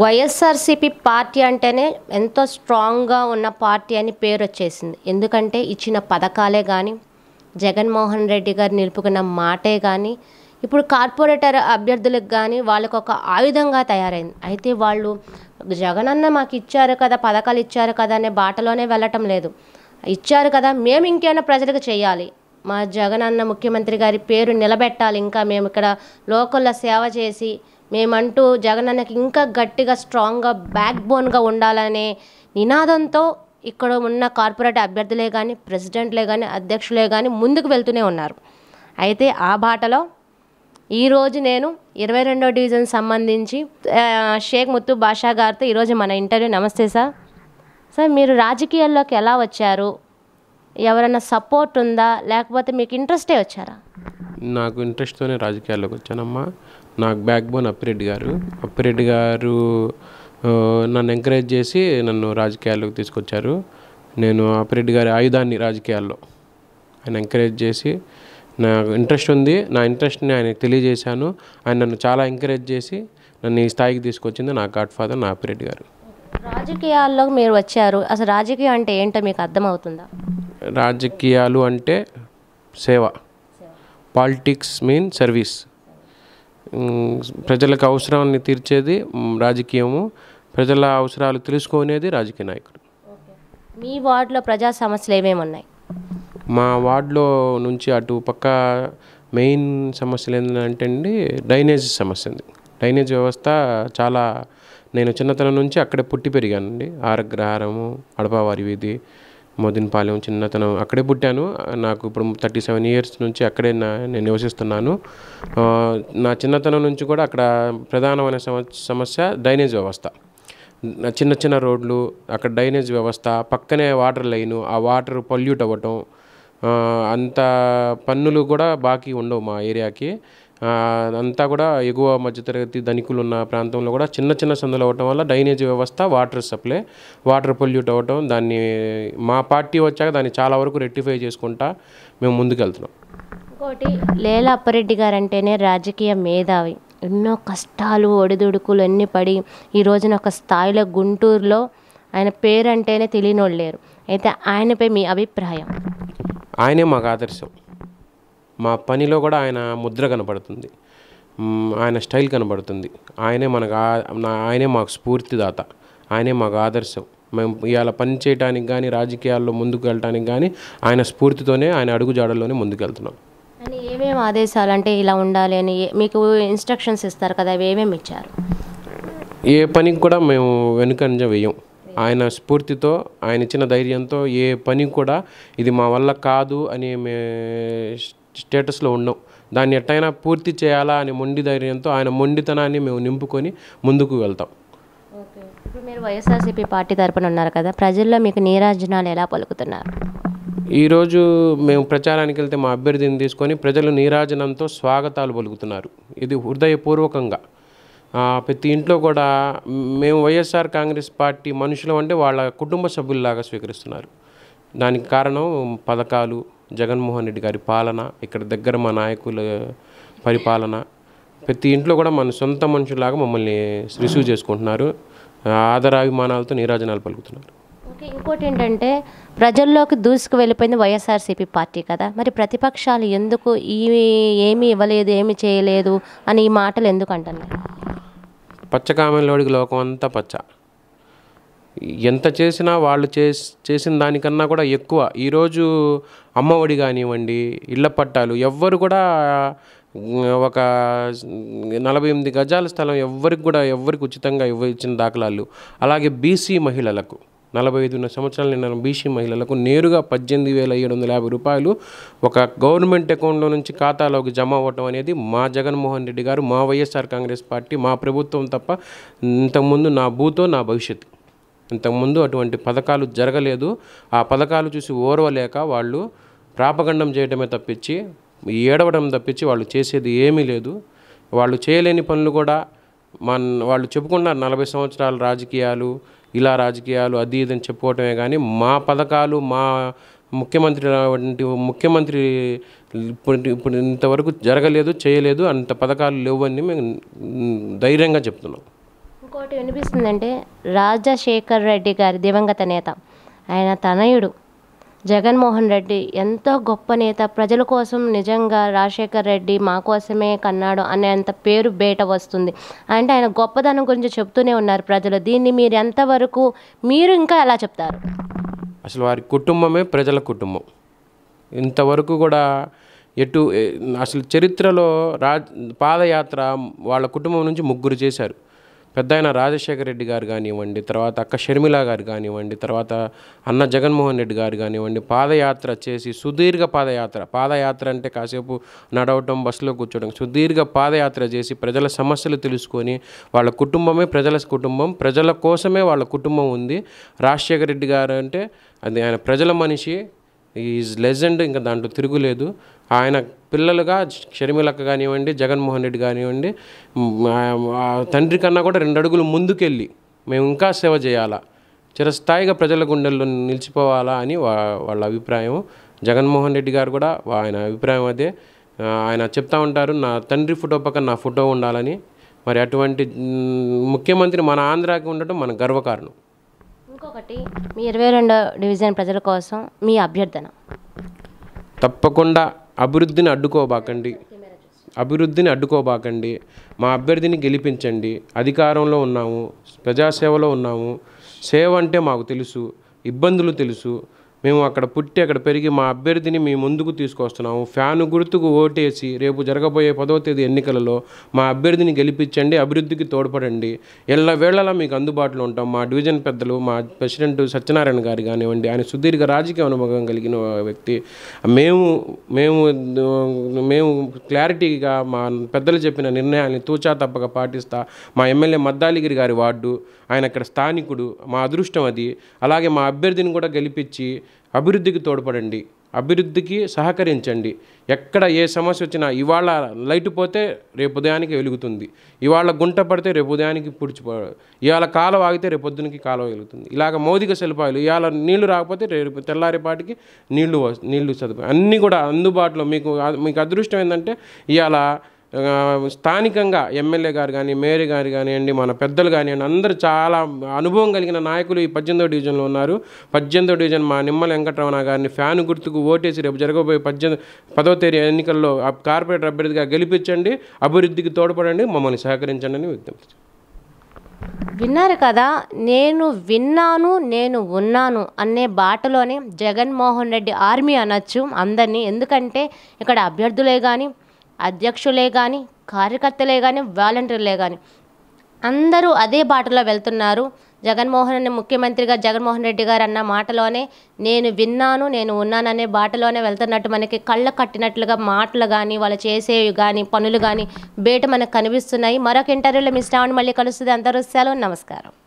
YSRCP party అంటేనే ఎంతో స్ట్రాంగ్గా ఉన్న పార్టీ అని పేరు వచ్చేసింది ఎందుకంటే ఇచ్చిన పథకాలే కానీ జగన్మోహన్ రెడ్డి గారు నిలుపుకున్న మాటే కానీ ఇప్పుడు కార్పొరేటర్ అభ్యర్థులకు కానీ వాళ్ళకు ఒక ఆయుధంగా తయారైంది అయితే వాళ్ళు జగనన్న మాకు ఇచ్చారు కదా పథకాలు ఇచ్చారు కదా అనే బాటలోనే వెళ్ళటం లేదు ఇచ్చారు కదా మేము ఇంకేమైనా ప్రజలకు చేయాలి మా జగనన్న ముఖ్యమంత్రి గారి పేరు నిలబెట్టాలి ఇంకా మేము ఇక్కడ లోకల్లో సేవ చేసి మేమంటూ జగనన్నకి ఇంకా గట్టిగా స్ట్రాంగ్గా బ్యాక్ బోన్గా ఉండాలనే నినాదంతో ఇక్కడ ఉన్న కార్పొరేట్ అభ్యర్థులే కానీ ప్రెసిడెంట్లే కానీ అధ్యక్షులే కానీ ముందుకు వెళ్తూనే ఉన్నారు అయితే ఆ బాటలో ఈరోజు నేను ఇరవై రెండో డివిజన్ సంబంధించి షేక్ ముత్తు బాషా గారితో ఈరోజు మన ఇంటర్వ్యూ నమస్తే సార్ సార్ మీరు రాజకీయాల్లోకి ఎలా వచ్చారు ఎవరైనా సపోర్ట్ ఉందా లేకపోతే మీకు ఇంట్రెస్టే వచ్చారా నాకు ఇంట్రెస్ట్తోనే రాజకీయాల్లోకి వచ్చానమ్మా నాకు బ్యాక్ బోన్ అప్పిరెడ్డి గారు అప్పిరెడ్డి గారు నన్ను ఎంకరేజ్ చేసి నన్ను రాజకీయాల్లోకి తీసుకొచ్చారు నేను అప్పిరెడ్డి గారి ఆయుధాన్ని రాజకీయాల్లో ఆయన ఎంకరేజ్ చేసి నాకు ఇంట్రెస్ట్ ఉంది నా ఇంట్రెస్ట్ని ఆయనకు తెలియజేశాను ఆయన నన్ను చాలా ఎంకరేజ్ చేసి నన్ను ఈ స్థాయికి తీసుకొచ్చింది నా గాడ్ ఫాదర్ నా అప్పిరెడ్డి గారు రాజకీయాల్లో మీరు వచ్చారు అసలు రాజకీయం అంటే ఏంటో మీకు అర్థమవుతుందా రాజకీయాలు అంటే సేవ పాలిటిక్స్ మీన్ సర్వీస్ ప్రజలకు అవసరాన్ని తీర్చేది రాజకీయము ప్రజల అవసరాలు తెలుసుకునేది రాజకీయ నాయకుడు మీ వార్డులో ప్రజా సమస్యలు ఏమేమి ఉన్నాయి మా వార్డులో నుంచి అటు పక్క మెయిన్ సమస్యలు ఏంటంటే అండి డ్రైనేజ్ సమస్య ఉంది డ్రైనేజ్ వ్యవస్థ చాలా నేను చిన్నతనం నుంచి అక్కడే పుట్టి పెరిగానండి ఆరగ్రహారము అడపావారి వీధి మోదినపాలెం చిన్నతనం అక్కడే పుట్టాను నాకు ఇప్పుడు థర్టీ సెవెన్ ఇయర్స్ నుంచి అక్కడే నా నేను నివసిస్తున్నాను నా చిన్నతనం నుంచి కూడా అక్కడ ప్రధానమైన సమస్య డ్రైనేజ్ వ్యవస్థ చిన్న చిన్న రోడ్లు అక్కడ డ్రైనేజ్ వ్యవస్థ పక్కనే వాటర్ లైను ఆ వాటర్ పొల్యూట్ అవ్వటం అంత పన్నులు కూడా బాకీ ఉండవు మా ఏరియాకి అంతా కూడా ఎగువ మధ్యతరగతి ధనికులు ఉన్న ప్రాంతంలో కూడా చిన్న చిన్న సందులు అవ్వటం వల్ల డ్రైనేజ్ వ్యవస్థ వాటర్ సప్లై వాటర్ పొల్యూట్ అవ్వటం దాన్ని మా పార్టీ వచ్చాక దాన్ని చాలా వరకు రెక్టిఫై చేసుకుంటా మేము ముందుకెళ్తున్నాం ఇంకోటి లేల అప్పారెడ్డి గారు అంటేనే రాజకీయ మేధావి ఎన్నో కష్టాలు ఒడిదుడుకులు అన్నీ పడి ఈ రోజున ఒక స్థాయిలో గుంటూరులో ఆయన పేరు అంటేనే తెలియనోళ్ళు లేరు అయితే ఆయనపై మీ అభిప్రాయం ఆయనే మాకు ఆదర్శం మా పనిలో కూడా ఆయన ముద్ర కనపడుతుంది ఆయన స్టైల్ కనబడుతుంది ఆయనే మనకు ఆయనే మాకు స్ఫూర్తిదాత ఆయనే మాకు ఆదర్శం మేము ఇవాళ పని చేయడానికి కానీ రాజకీయాల్లో ముందుకు వెళ్ళడానికి కానీ ఆయన స్ఫూర్తితోనే ఆయన అడుగుజాడల్లోనే ముందుకెళ్తున్నాం అని ఏమేమి ఆదేశాలు అంటే ఇలా ఉండాలి అని మీకు ఇన్స్ట్రక్షన్స్ ఇస్తారు కదా అవి ఏమేమి ఇచ్చారు ఏ పనికి కూడా మేము వెనుకంజ వేయం ఆయన స్ఫూర్తితో ఆయన ఇచ్చిన ధైర్యంతో ఏ పని కూడా ఇది మా వల్ల కాదు అని మే స్టేటస్లో ఉన్నాం దాన్ని ఎట్టయినా పూర్తి చేయాలా అనే మొండి ధైర్యంతో ఆయన మొండితనాన్ని మేము నింపుకొని ముందుకు వెళ్తాం ఇప్పుడు మీరు వైఎస్ఆర్సీపీ పార్టీ తరపున ఉన్నారు కదా ప్రజల్లో మీకు నీరాజనాలు ఎలా పలుకుతున్నారు ఈరోజు మేము ప్రచారానికి వెళ్తే మా అభ్యర్థిని తీసుకొని ప్రజలు నీరాజనంతో స్వాగతాలు పలుకుతున్నారు ఇది హృదయపూర్వకంగా ప్రతి ఇంట్లో కూడా మేము వైఎస్ఆర్ కాంగ్రెస్ పార్టీ మనుషులు అంటే వాళ్ళ కుటుంబ సభ్యుల్లాగా స్వీకరిస్తున్నారు దానికి కారణం పథకాలు జగన్మోహన్ రెడ్డి గారి పాలన ఇక్కడ దగ్గర మా నాయకుల పరిపాలన ప్రతి ఇంట్లో కూడా మన సొంత మనుషులాగా మమ్మల్ని రిసీవ్ చేసుకుంటున్నారు ఆదరాభిమానాలతో నీరాజనాలు పలుకుతున్నారు ఓకే ఇంకోటి ఏంటంటే ప్రజల్లోకి దూసుకు వెళ్ళిపోయింది వైఎస్ఆర్సీపీ పార్టీ కదా మరి ప్రతిపక్షాలు ఎందుకు ఈ ఏమి ఇవ్వలేదు ఏమి చేయలేదు అని ఈ మాటలు ఎందుకు అంటున్నారు పచ్చకామలోడికి లోకం అంతా పచ్చ ఎంత చేసినా వాళ్ళు చేసిన దానికన్నా కూడా ఎక్కువ ఈరోజు అమ్మఒడి కానివ్వండి ఇళ్ల పట్టాలు ఎవ్వరు కూడా ఒక నలభై ఎనిమిది గజాల స్థలం ఎవ్వరికి కూడా ఎవ్వరికి ఉచితంగా ఇవ్వ ఇచ్చిన దాఖలాలు అలాగే బీసీ మహిళలకు నలభై ఐదున్న సంవత్సరాల నిన్న బీసీ మహిళలకు నేరుగా పద్దెనిమిది వేల ఏడు వందల యాభై రూపాయలు ఒక గవర్నమెంట్ అకౌంట్లో నుంచి ఖాతాలోకి జమ అవ్వటం అనేది మా జగన్మోహన్ రెడ్డి గారు మా వైఎస్ఆర్ కాంగ్రెస్ పార్టీ మా ప్రభుత్వం తప్ప ఇంతకుముందు నా భూతో నా భవిష్యత్తు ఇంతకుముందు అటువంటి పథకాలు జరగలేదు ఆ పథకాలు చూసి ఓర్వలేక వాళ్ళు ప్రాపగండం చేయడమే తప్పించి ఏడవడం తప్పించి వాళ్ళు చేసేది ఏమీ లేదు వాళ్ళు చేయలేని పనులు కూడా మన వాళ్ళు చెప్పుకున్నారు నలభై సంవత్సరాల రాజకీయాలు ఇలా రాజకీయాలు అది ఇది అని చెప్పుకోవటమే కానీ మా పథకాలు మా ముఖ్యమంత్రి వంటి ముఖ్యమంత్రి ఇప్పుడు ఇప్పుడు ఇంతవరకు జరగలేదు చేయలేదు అంత పథకాలు లేవని మేము ధైర్యంగా చెప్తున్నాం ఇంకోటి వినిపిస్తుందంటే రాజశేఖర్ రెడ్డి గారి దివంగత నేత ఆయన తనయుడు జగన్మోహన్ రెడ్డి ఎంతో గొప్ప నేత ప్రజల కోసం నిజంగా రాజశేఖర్ రెడ్డి మా కోసమే కన్నాడు అనేంత పేరు బయట వస్తుంది అంటే ఆయన గొప్పదనం గురించి చెప్తూనే ఉన్నారు ప్రజలు దీన్ని మీరు ఎంతవరకు మీరు ఇంకా ఎలా చెప్తారు అసలు వారి కుటుంబమే ప్రజల కుటుంబం ఇంతవరకు కూడా ఎటు అసలు చరిత్రలో రాజ్ పాదయాత్ర వాళ్ళ కుటుంబం నుంచి ముగ్గురు చేశారు పెద్ద రాజశేఖర రెడ్డి గారు కానివ్వండి తర్వాత అక్క షర్మిల గారు కానివ్వండి తర్వాత అన్న జగన్మోహన్ రెడ్డి గారు కానివ్వండి పాదయాత్ర చేసి సుదీర్ఘ పాదయాత్ర పాదయాత్ర అంటే కాసేపు నడవటం బస్సులో కూర్చోవడం సుదీర్ఘ పాదయాత్ర చేసి ప్రజల సమస్యలు తెలుసుకొని వాళ్ళ కుటుంబమే ప్రజల కుటుంబం ప్రజల కోసమే వాళ్ళ కుటుంబం ఉంది రాజశేఖర రెడ్డి గారు అంటే అది ఆయన ప్రజల మనిషి ఈజ్ లెజెండ్ ఇంకా దాంట్లో తిరుగులేదు ఆయన పిల్లలుగా షర్మిలక్క కానివ్వండి జగన్మోహన్ రెడ్డి కానివ్వండి తండ్రి కన్నా కూడా రెండు అడుగులు ముందుకెళ్ళి మేము ఇంకా సేవ చేయాలా చిరస్థాయిగా ప్రజల గుండెల్లో నిలిచిపోవాలా అని వా వాళ్ళ అభిప్రాయం జగన్మోహన్ రెడ్డి గారు కూడా ఆయన అభిప్రాయం అదే ఆయన చెప్తా ఉంటారు నా తండ్రి ఫోటో పక్కన నా ఫోటో ఉండాలని మరి అటువంటి ముఖ్యమంత్రి మన ఆంధ్రాకి ఉండటం మన గర్వకారణం ఇంకొకటి మీ ఇరవై రెండో డివిజన్ ప్రజల కోసం మీ అభ్యర్థన తప్పకుండా అభివృద్ధిని అడ్డుకోబాకండి అభివృద్ధిని అడ్డుకోబాకండి మా అభ్యర్థిని గెలిపించండి అధికారంలో ఉన్నాము ప్రజాసేవలో ఉన్నాము సేవ అంటే మాకు తెలుసు ఇబ్బందులు తెలుసు మేము అక్కడ పుట్టి అక్కడ పెరిగి మా అభ్యర్థిని మీ ముందుకు తీసుకొస్తున్నాము ఫ్యాను గుర్తుకు ఓటేసి రేపు జరగబోయే పదవ తేదీ ఎన్నికలలో మా అభ్యర్థిని గెలిపించండి అభివృద్ధికి తోడ్పడండి ఎల్ల వేళలా మీకు అందుబాటులో ఉంటాం మా డివిజన్ పెద్దలు మా ప్రెసిడెంట్ సత్యనారాయణ గారు కానివ్వండి ఆయన సుదీర్ఘ రాజకీయ అనుభవం కలిగిన వ్యక్తి మేము మేము మేము క్లారిటీగా మా పెద్దలు చెప్పిన నిర్ణయాన్ని తూచా తప్పక పాటిస్తా మా ఎమ్మెల్యే మద్దాలిగిరి గారి వార్డు ఆయన అక్కడ స్థానికుడు మా అదృష్టం అది అలాగే మా అభ్యర్థిని కూడా గెలిపించి అభివృద్ధికి తోడ్పడండి అభివృద్ధికి సహకరించండి ఎక్కడ ఏ సమస్య వచ్చినా ఇవాళ లైట్ పోతే రేపు ఉదయానికి వెలుగుతుంది ఇవాళ గుంట పడితే రేపు ఉదయానికి పుడిచిపో ఇవాళ కాలువ ఆగితే రేపు పొద్దునకి కాలువ వెలుగుతుంది ఇలాగ మౌదిక సదుపాయాలు ఇవాళ నీళ్లు రాకపోతే రేపు తెల్లారిపాటికి నీళ్లు నీళ్లు సదుపాయాలు అన్నీ కూడా అందుబాటులో మీకు మీకు అదృష్టం ఏంటంటే ఇవాళ స్థానికంగా ఎమ్మెల్యే గారు కానీ మేయర్ గారు కానివ్వండి మన పెద్దలు కానివ్వండి అందరూ చాలా అనుభవం కలిగిన నాయకులు ఈ పద్దెనిమిదో డివిజన్లో ఉన్నారు పద్దెనిమిదో డివిజన్ మా నిమ్మల వెంకటరమణ గారిని ఫ్యాన్ గుర్తుకు ఓటేసి రేపు జరగబోయే పద్దెనిమిది పదో తేదీ ఎన్నికల్లో కార్పొరేటర్ అభ్యర్థిగా గెలిపించండి అభివృద్ధికి తోడ్పడండి మమ్మల్ని సహకరించండి అని విజ్ఞప్తి విన్నారు కదా నేను విన్నాను నేను ఉన్నాను అనే బాటలోనే జగన్మోహన్ రెడ్డి ఆర్మీ అనొచ్చు అందరినీ ఎందుకంటే ఇక్కడ అభ్యర్థులే కానీ అధ్యక్షులే కానీ కార్యకర్తలే కానీ వాలంటీర్లే కానీ అందరూ అదే బాటలో వెళ్తున్నారు జగన్మోహన్ ముఖ్యమంత్రిగా జగన్మోహన్ రెడ్డి గారు అన్న మాటలోనే నేను విన్నాను నేను ఉన్నాననే బాటలోనే వెళ్తున్నట్టు మనకి కళ్ళ కట్టినట్లుగా మాటలు కానీ వాళ్ళు చేసేవి కానీ పనులు కానీ బయట మనకు కనిపిస్తున్నాయి మరొక ఇంటర్వ్యూలో మీ శ్రావణ్ మళ్ళీ కలుస్తుంది అందరూ సెలవు నమస్కారం